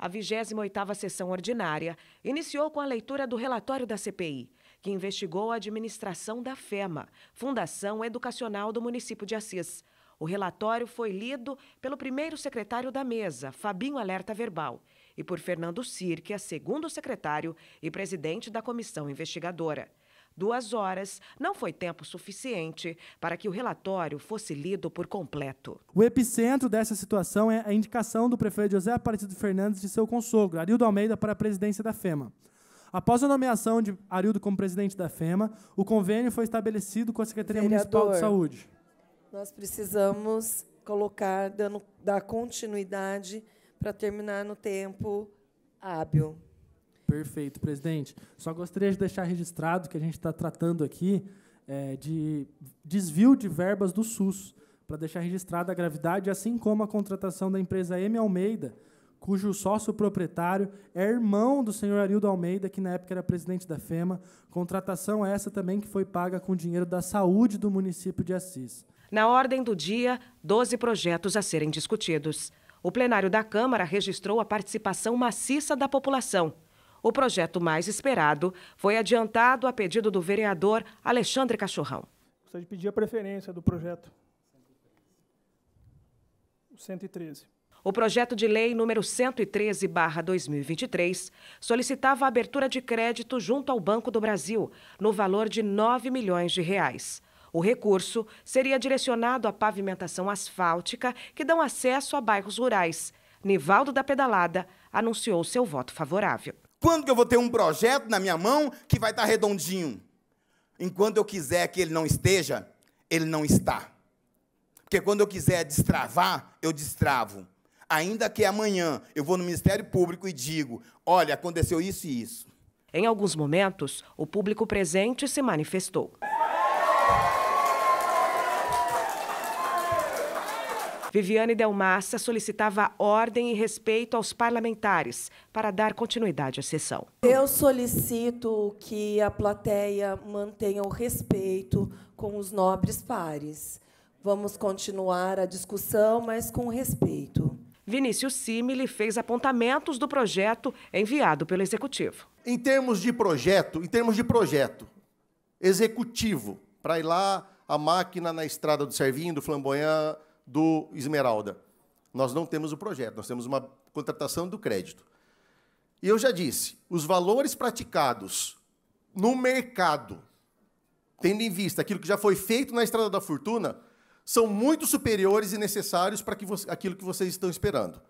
A 28ª sessão ordinária iniciou com a leitura do relatório da CPI, que investigou a administração da FEMA, Fundação Educacional do município de Assis. O relatório foi lido pelo primeiro secretário da mesa, Fabinho Alerta Verbal, e por Fernando Sirquia, segundo secretário e presidente da comissão investigadora. Duas horas não foi tempo suficiente para que o relatório fosse lido por completo. O epicentro dessa situação é a indicação do prefeito José Aparecido Fernandes de seu consogro, Arildo Almeida, para a presidência da FEMA. Após a nomeação de Arildo como presidente da FEMA, o convênio foi estabelecido com a Secretaria Vereador, Municipal de Saúde. Nós precisamos colocar, dando, dar continuidade para terminar no tempo hábil. Perfeito, presidente. Só gostaria de deixar registrado que a gente está tratando aqui é, de desvio de verbas do SUS, para deixar registrada a gravidade, assim como a contratação da empresa M. Almeida, cujo sócio proprietário é irmão do senhor Arildo Almeida, que na época era presidente da FEMA. Contratação essa também que foi paga com dinheiro da saúde do município de Assis. Na ordem do dia, 12 projetos a serem discutidos. O plenário da Câmara registrou a participação maciça da população o projeto mais esperado foi adiantado a pedido do vereador Alexandre Cachorrão. Gostaria de pedir a preferência do projeto. 113. O projeto de lei número 113/2023 solicitava a abertura de crédito junto ao Banco do Brasil, no valor de 9 milhões de reais. O recurso seria direcionado à pavimentação asfáltica que dão acesso a bairros rurais. Nivaldo da Pedalada anunciou seu voto favorável. Quando que eu vou ter um projeto na minha mão que vai estar redondinho? Enquanto eu quiser que ele não esteja, ele não está. Porque quando eu quiser destravar, eu destravo. Ainda que amanhã eu vou no Ministério Público e digo: olha, aconteceu isso e isso. Em alguns momentos, o público presente se manifestou. Viviane Delmassa solicitava ordem e respeito aos parlamentares para dar continuidade à sessão. Eu solicito que a plateia mantenha o respeito com os nobres pares. Vamos continuar a discussão, mas com respeito. Vinícius Simile fez apontamentos do projeto enviado pelo executivo. Em termos de projeto, em termos de projeto executivo, para ir lá a máquina na estrada do Servinho, do Flamboyant, do Esmeralda. Nós não temos o projeto, nós temos uma contratação do crédito. E eu já disse, os valores praticados no mercado, tendo em vista aquilo que já foi feito na Estrada da Fortuna, são muito superiores e necessários para que você, aquilo que vocês estão esperando.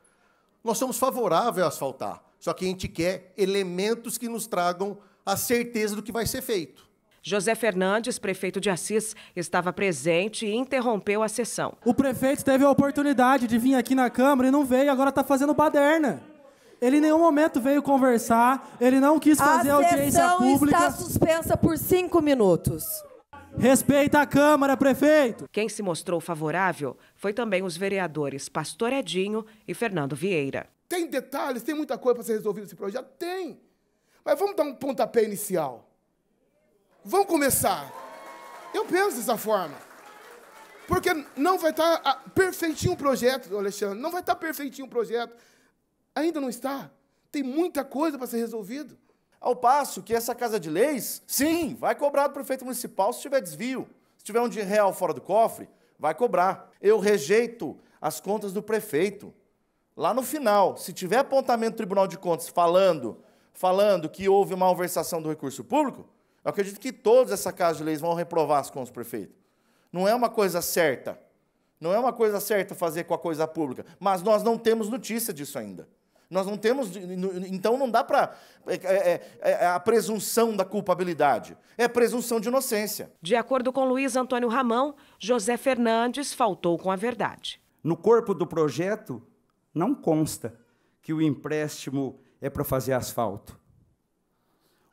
Nós somos favoráveis a asfaltar, só que a gente quer elementos que nos tragam a certeza do que vai ser feito. José Fernandes, prefeito de Assis, estava presente e interrompeu a sessão. O prefeito teve a oportunidade de vir aqui na Câmara e não veio, agora está fazendo baderna. Ele em nenhum momento veio conversar, ele não quis fazer a audiência pública. A sessão está suspensa por cinco minutos. Respeita a Câmara, prefeito! Quem se mostrou favorável foi também os vereadores Pastor Edinho e Fernando Vieira. Tem detalhes, tem muita coisa para ser resolvida nesse projeto? Tem! Mas vamos dar um pontapé inicial vão começar. Eu penso dessa forma. Porque não vai estar tá, ah, perfeitinho o projeto, Alexandre. Não vai estar tá perfeitinho o projeto. Ainda não está. Tem muita coisa para ser resolvida. Ao passo que essa Casa de Leis, sim, vai cobrar do prefeito municipal se tiver desvio. Se tiver um de real fora do cofre, vai cobrar. Eu rejeito as contas do prefeito. Lá no final, se tiver apontamento do Tribunal de Contas falando, falando que houve malversação do recurso público, eu acredito que todos essa casa de leis vão reprovar as contas do prefeito. Não é uma coisa certa. Não é uma coisa certa fazer com a coisa pública. Mas nós não temos notícia disso ainda. Nós não temos. Então não dá para. É é, é, é, é, a presunção da culpabilidade. É presunção de inocência. De acordo com Luiz Antônio Ramão, José Fernandes faltou com a verdade. No corpo do projeto, não consta que o empréstimo é para fazer asfalto.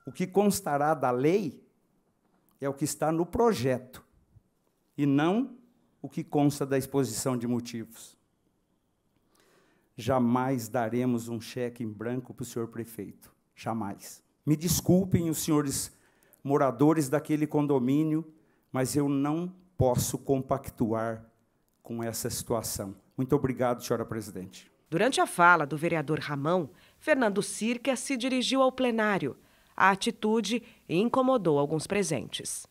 O que constará da lei é o que está no projeto, e não o que consta da exposição de motivos. Jamais daremos um cheque em branco para o senhor prefeito. Jamais. Me desculpem os senhores moradores daquele condomínio, mas eu não posso compactuar com essa situação. Muito obrigado, senhora presidente. Durante a fala do vereador Ramão, Fernando Circa se dirigiu ao plenário a atitude incomodou alguns presentes.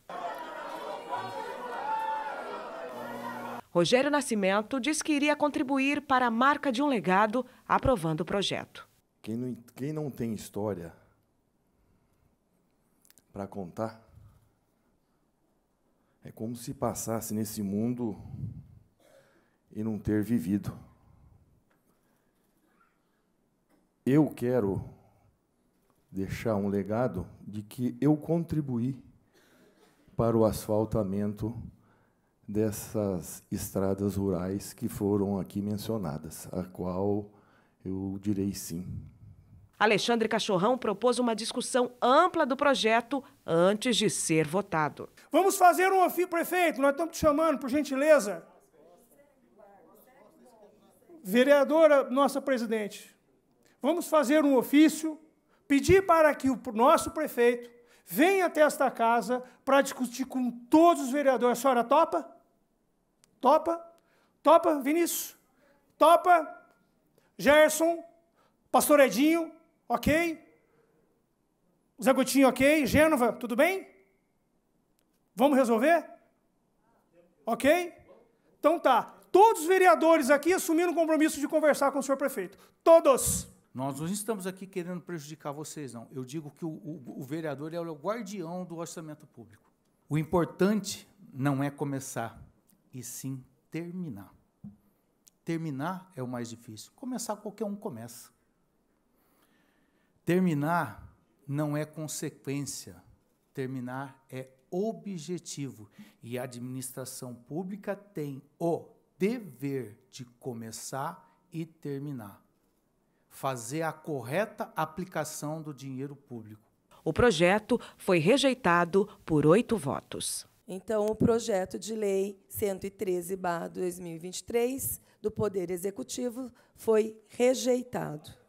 Rogério Nascimento diz que iria contribuir para a marca de um legado, aprovando o projeto. Quem não, quem não tem história para contar é como se passasse nesse mundo e não ter vivido. Eu quero deixar um legado de que eu contribuí para o asfaltamento dessas estradas rurais que foram aqui mencionadas, a qual eu direi sim. Alexandre Cachorrão propôs uma discussão ampla do projeto antes de ser votado. Vamos fazer um ofício, prefeito, nós estamos te chamando, por gentileza. Vereadora, nossa presidente, vamos fazer um ofício Pedir para que o nosso prefeito venha até esta casa para discutir com todos os vereadores. A senhora topa? Topa? Topa, Vinícius? Topa? Gerson? Pastor Edinho? Ok? Zé Gotinho, ok? Gênova, tudo bem? Vamos resolver? Ok? Então tá. Todos os vereadores aqui assumiram o compromisso de conversar com o senhor prefeito. Todos. Nós não estamos aqui querendo prejudicar vocês, não. Eu digo que o, o, o vereador é o guardião do orçamento público. O importante não é começar, e sim terminar. Terminar é o mais difícil. Começar, qualquer um começa. Terminar não é consequência, terminar é objetivo. E a administração pública tem o dever de começar e terminar fazer a correta aplicação do dinheiro público. O projeto foi rejeitado por oito votos. Então, o projeto de lei 113-2023 do Poder Executivo foi rejeitado.